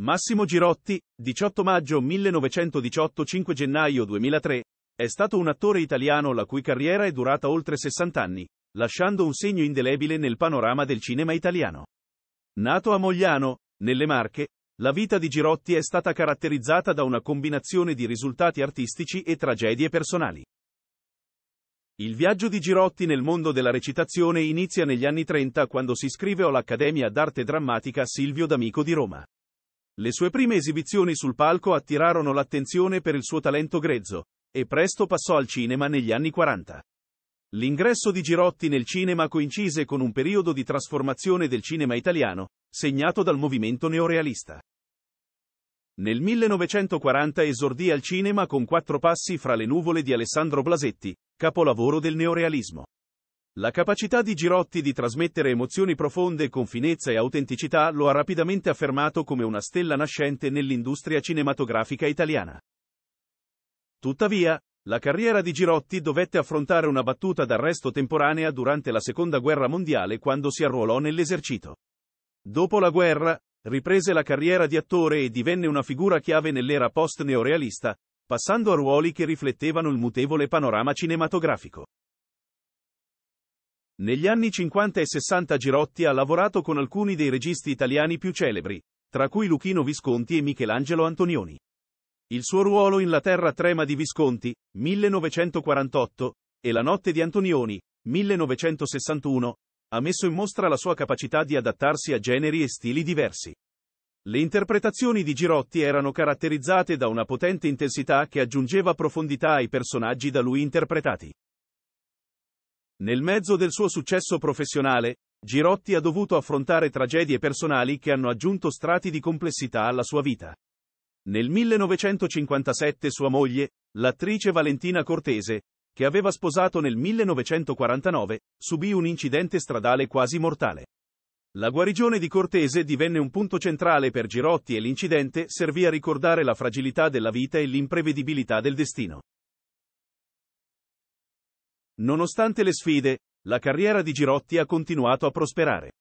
Massimo Girotti, 18 maggio 1918 5 gennaio 2003, è stato un attore italiano la cui carriera è durata oltre 60 anni, lasciando un segno indelebile nel panorama del cinema italiano. Nato a Mogliano, nelle Marche, la vita di Girotti è stata caratterizzata da una combinazione di risultati artistici e tragedie personali. Il viaggio di Girotti nel mondo della recitazione inizia negli anni 30 quando si iscrive all'Accademia d'arte drammatica Silvio D'Amico di Roma. Le sue prime esibizioni sul palco attirarono l'attenzione per il suo talento grezzo, e presto passò al cinema negli anni 40. L'ingresso di Girotti nel cinema coincise con un periodo di trasformazione del cinema italiano, segnato dal movimento neorealista. Nel 1940 esordì al cinema con Quattro passi fra le nuvole di Alessandro Blasetti, capolavoro del neorealismo. La capacità di Girotti di trasmettere emozioni profonde con finezza e autenticità lo ha rapidamente affermato come una stella nascente nell'industria cinematografica italiana. Tuttavia, la carriera di Girotti dovette affrontare una battuta d'arresto temporanea durante la Seconda Guerra Mondiale quando si arruolò nell'esercito. Dopo la guerra, riprese la carriera di attore e divenne una figura chiave nell'era post-neorealista, passando a ruoli che riflettevano il mutevole panorama cinematografico. Negli anni 50 e 60 Girotti ha lavorato con alcuni dei registi italiani più celebri, tra cui Luchino Visconti e Michelangelo Antonioni. Il suo ruolo in La terra trema di Visconti, 1948, e La notte di Antonioni, 1961, ha messo in mostra la sua capacità di adattarsi a generi e stili diversi. Le interpretazioni di Girotti erano caratterizzate da una potente intensità che aggiungeva profondità ai personaggi da lui interpretati. Nel mezzo del suo successo professionale, Girotti ha dovuto affrontare tragedie personali che hanno aggiunto strati di complessità alla sua vita. Nel 1957 sua moglie, l'attrice Valentina Cortese, che aveva sposato nel 1949, subì un incidente stradale quasi mortale. La guarigione di Cortese divenne un punto centrale per Girotti e l'incidente servì a ricordare la fragilità della vita e l'imprevedibilità del destino. Nonostante le sfide, la carriera di Girotti ha continuato a prosperare.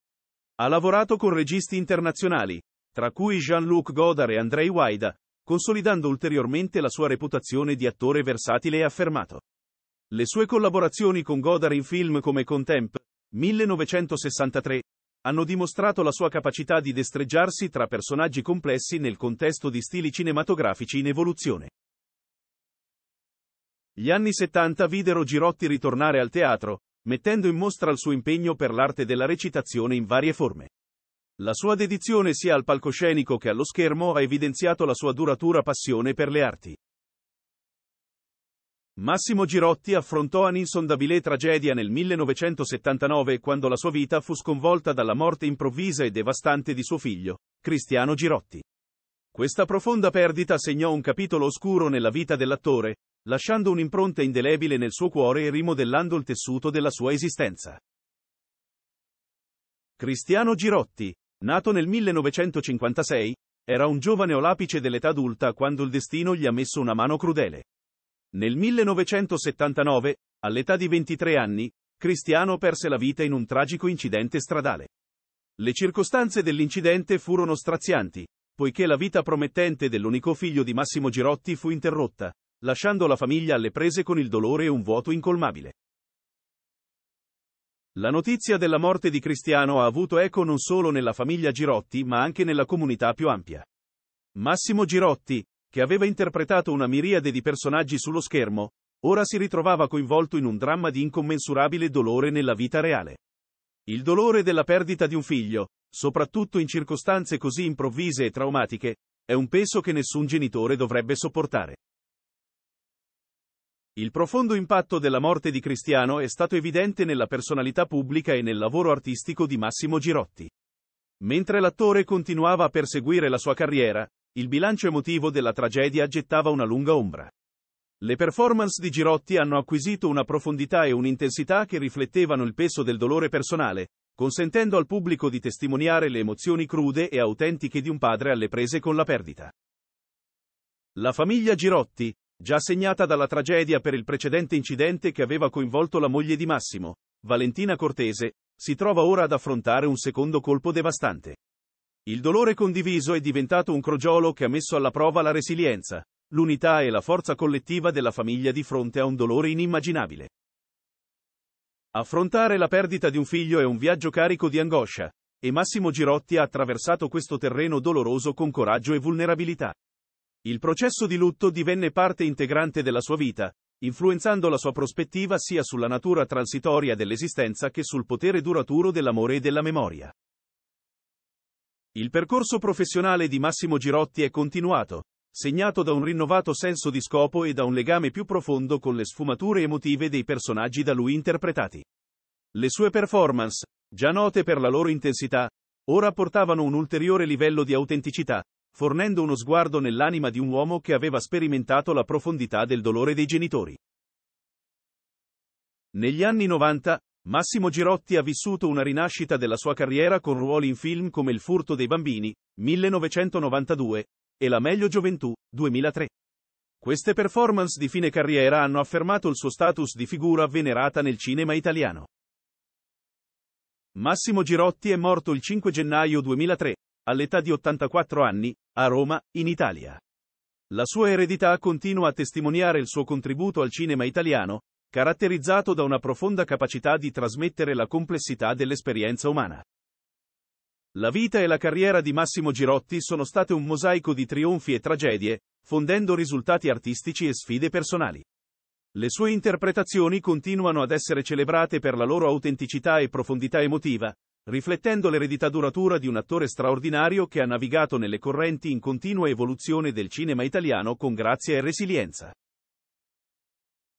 Ha lavorato con registi internazionali, tra cui Jean-Luc Godard e Andrei Waida, consolidando ulteriormente la sua reputazione di attore versatile e affermato. Le sue collaborazioni con Godard in film come Contemp, 1963, hanno dimostrato la sua capacità di destreggiarsi tra personaggi complessi nel contesto di stili cinematografici in evoluzione. Gli anni 70 videro Girotti ritornare al teatro, mettendo in mostra il suo impegno per l'arte della recitazione in varie forme. La sua dedizione sia al palcoscenico che allo schermo ha evidenziato la sua duratura passione per le arti. Massimo Girotti affrontò un'insondabile tragedia nel 1979 quando la sua vita fu sconvolta dalla morte improvvisa e devastante di suo figlio, Cristiano Girotti. Questa profonda perdita segnò un capitolo oscuro nella vita dell'attore, lasciando un'impronta indelebile nel suo cuore e rimodellando il tessuto della sua esistenza. Cristiano Girotti, nato nel 1956, era un giovane olapice dell'età adulta quando il destino gli ha messo una mano crudele. Nel 1979, all'età di 23 anni, Cristiano perse la vita in un tragico incidente stradale. Le circostanze dell'incidente furono strazianti, poiché la vita promettente dell'unico figlio di Massimo Girotti fu interrotta, lasciando la famiglia alle prese con il dolore e un vuoto incolmabile. La notizia della morte di Cristiano ha avuto eco non solo nella famiglia Girotti, ma anche nella comunità più ampia. Massimo Girotti, che aveva interpretato una miriade di personaggi sullo schermo, ora si ritrovava coinvolto in un dramma di incommensurabile dolore nella vita reale. Il dolore della perdita di un figlio, soprattutto in circostanze così improvvise e traumatiche, è un peso che nessun genitore dovrebbe sopportare. Il profondo impatto della morte di Cristiano è stato evidente nella personalità pubblica e nel lavoro artistico di Massimo Girotti. Mentre l'attore continuava a perseguire la sua carriera, il bilancio emotivo della tragedia gettava una lunga ombra. Le performance di Girotti hanno acquisito una profondità e un'intensità che riflettevano il peso del dolore personale, consentendo al pubblico di testimoniare le emozioni crude e autentiche di un padre alle prese con la perdita. La famiglia Girotti, già segnata dalla tragedia per il precedente incidente che aveva coinvolto la moglie di Massimo, Valentina Cortese, si trova ora ad affrontare un secondo colpo devastante. Il dolore condiviso è diventato un crogiolo che ha messo alla prova la resilienza, l'unità e la forza collettiva della famiglia di fronte a un dolore inimmaginabile. Affrontare la perdita di un figlio è un viaggio carico di angoscia, e Massimo Girotti ha attraversato questo terreno doloroso con coraggio e vulnerabilità. Il processo di lutto divenne parte integrante della sua vita, influenzando la sua prospettiva sia sulla natura transitoria dell'esistenza che sul potere duraturo dell'amore e della memoria. Il percorso professionale di Massimo Girotti è continuato, segnato da un rinnovato senso di scopo e da un legame più profondo con le sfumature emotive dei personaggi da lui interpretati. Le sue performance, già note per la loro intensità, ora portavano un ulteriore livello di autenticità, fornendo uno sguardo nell'anima di un uomo che aveva sperimentato la profondità del dolore dei genitori. Negli anni 90, Massimo Girotti ha vissuto una rinascita della sua carriera con ruoli in film come Il furto dei bambini, 1992, e La meglio gioventù, 2003. Queste performance di fine carriera hanno affermato il suo status di figura venerata nel cinema italiano. Massimo Girotti è morto il 5 gennaio 2003, all'età di 84 anni, a Roma, in Italia. La sua eredità continua a testimoniare il suo contributo al cinema italiano, caratterizzato da una profonda capacità di trasmettere la complessità dell'esperienza umana. La vita e la carriera di Massimo Girotti sono state un mosaico di trionfi e tragedie, fondendo risultati artistici e sfide personali. Le sue interpretazioni continuano ad essere celebrate per la loro autenticità e profondità emotiva, riflettendo l'eredità duratura di un attore straordinario che ha navigato nelle correnti in continua evoluzione del cinema italiano con grazia e resilienza.